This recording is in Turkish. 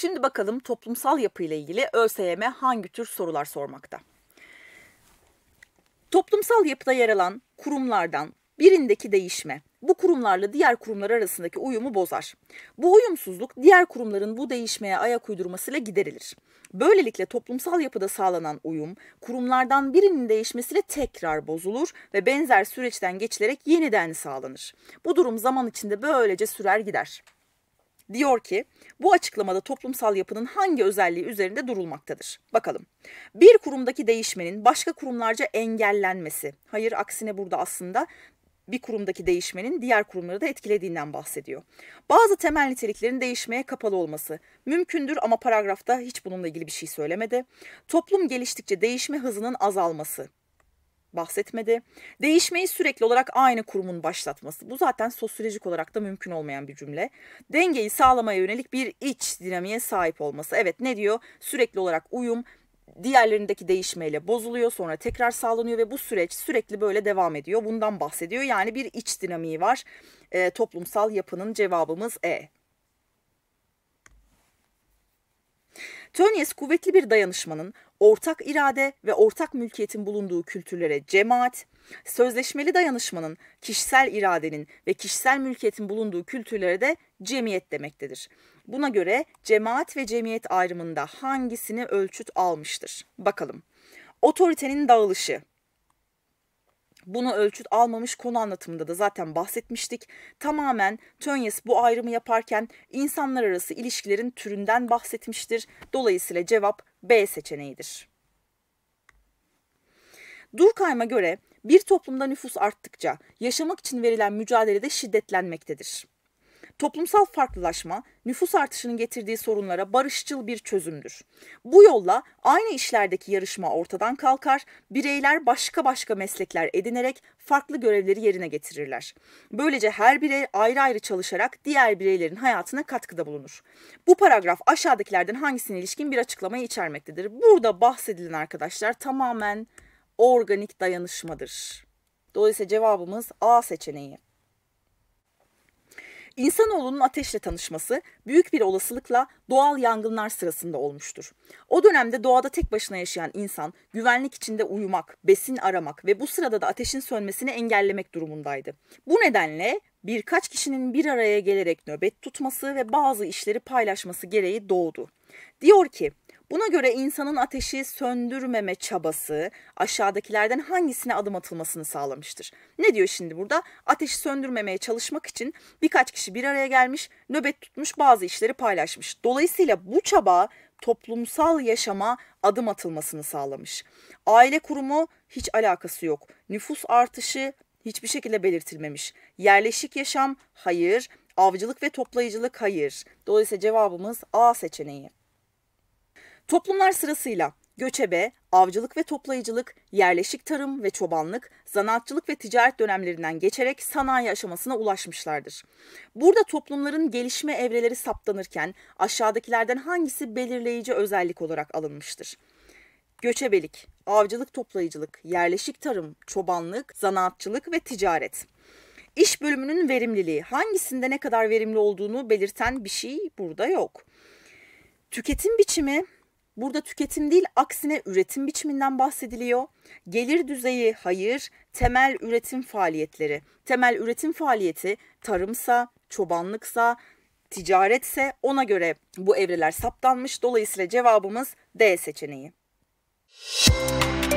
Şimdi bakalım toplumsal yapıyla ilgili ÖSYM hangi tür sorular sormakta? Toplumsal yapıda yer alan kurumlardan birindeki değişme bu kurumlarla diğer kurumlar arasındaki uyumu bozar. Bu uyumsuzluk diğer kurumların bu değişmeye ayak uydurmasıyla giderilir. Böylelikle toplumsal yapıda sağlanan uyum kurumlardan birinin değişmesiyle tekrar bozulur ve benzer süreçten geçilerek yeniden sağlanır. Bu durum zaman içinde böylece sürer gider diyor ki bu açıklamada toplumsal yapının hangi özelliği üzerinde durulmaktadır? Bakalım. Bir kurumdaki değişmenin başka kurumlarca engellenmesi. Hayır aksine burada aslında bir kurumdaki değişmenin diğer kurumları da etkilediğinden bahsediyor. Bazı temel niteliklerin değişmeye kapalı olması mümkündür ama paragrafta hiç bununla ilgili bir şey söylemedi. Toplum geliştikçe değişme hızının azalması bahsetmedi. Değişmeyi sürekli olarak aynı kurumun başlatması. Bu zaten sosyolojik olarak da mümkün olmayan bir cümle. Dengeyi sağlamaya yönelik bir iç dinamiğe sahip olması. Evet ne diyor? Sürekli olarak uyum diğerlerindeki değişmeyle bozuluyor sonra tekrar sağlanıyor ve bu süreç sürekli böyle devam ediyor. Bundan bahsediyor. Yani bir iç dinamiği var. E, toplumsal yapının cevabımız E. Tönyes kuvvetli bir dayanışmanın ortak irade ve ortak mülkiyetin bulunduğu kültürlere cemaat, sözleşmeli dayanışmanın, kişisel iradenin ve kişisel mülkiyetin bulunduğu kültürlere de cemiyet demektedir. Buna göre cemaat ve cemiyet ayrımında hangisini ölçüt almıştır? Bakalım. Otoritenin dağılışı, bunu ölçüt almamış konu anlatımında da zaten bahsetmiştik. Tamamen Tönyes bu ayrımı yaparken insanlar arası ilişkilerin türünden bahsetmiştir. Dolayısıyla cevap B seçeneğidir. Durkheim'a göre bir toplumda nüfus arttıkça yaşamak için verilen mücadele de şiddetlenmektedir toplumsal farklılaşma nüfus artışının getirdiği sorunlara barışçıl bir çözümdür. Bu yolla aynı işlerdeki yarışma ortadan kalkar, bireyler başka başka meslekler edinerek farklı görevleri yerine getirirler. Böylece her birey ayrı ayrı çalışarak diğer bireylerin hayatına katkıda bulunur. Bu paragraf aşağıdakilerden hangisine ilişkin bir açıklamayı içermektedir. Burada bahsedilen arkadaşlar tamamen organik dayanışmadır. Dolayısıyla cevabımız A seçeneği. İnsanoğlunun ateşle tanışması büyük bir olasılıkla doğal yangınlar sırasında olmuştur. O dönemde doğada tek başına yaşayan insan güvenlik içinde uyumak, besin aramak ve bu sırada da ateşin sönmesini engellemek durumundaydı. Bu nedenle birkaç kişinin bir araya gelerek nöbet tutması ve bazı işleri paylaşması gereği doğdu. Diyor ki Buna göre insanın ateşi söndürmeme çabası aşağıdakilerden hangisine adım atılmasını sağlamıştır? Ne diyor şimdi burada? Ateşi söndürmemeye çalışmak için birkaç kişi bir araya gelmiş, nöbet tutmuş, bazı işleri paylaşmış. Dolayısıyla bu çaba toplumsal yaşama adım atılmasını sağlamış. Aile kurumu hiç alakası yok. Nüfus artışı hiçbir şekilde belirtilmemiş. Yerleşik yaşam hayır, avcılık ve toplayıcılık hayır. Dolayısıyla cevabımız A seçeneği. Toplumlar sırasıyla göçebe, avcılık ve toplayıcılık, yerleşik tarım ve çobanlık, zanaatçılık ve ticaret dönemlerinden geçerek sanayi aşamasına ulaşmışlardır. Burada toplumların gelişme evreleri saptanırken aşağıdakilerden hangisi belirleyici özellik olarak alınmıştır? Göçebelik, avcılık toplayıcılık, yerleşik tarım, çobanlık, zanaatçılık ve ticaret. İş bölümünün verimliliği hangisinde ne kadar verimli olduğunu belirten bir şey burada yok. Tüketim biçimi Burada tüketim değil aksine üretim biçiminden bahsediliyor. Gelir düzeyi hayır, temel üretim faaliyetleri. Temel üretim faaliyeti tarımsa, çobanlıksa, ticaretse ona göre bu evreler saptanmış. Dolayısıyla cevabımız D seçeneği. Müzik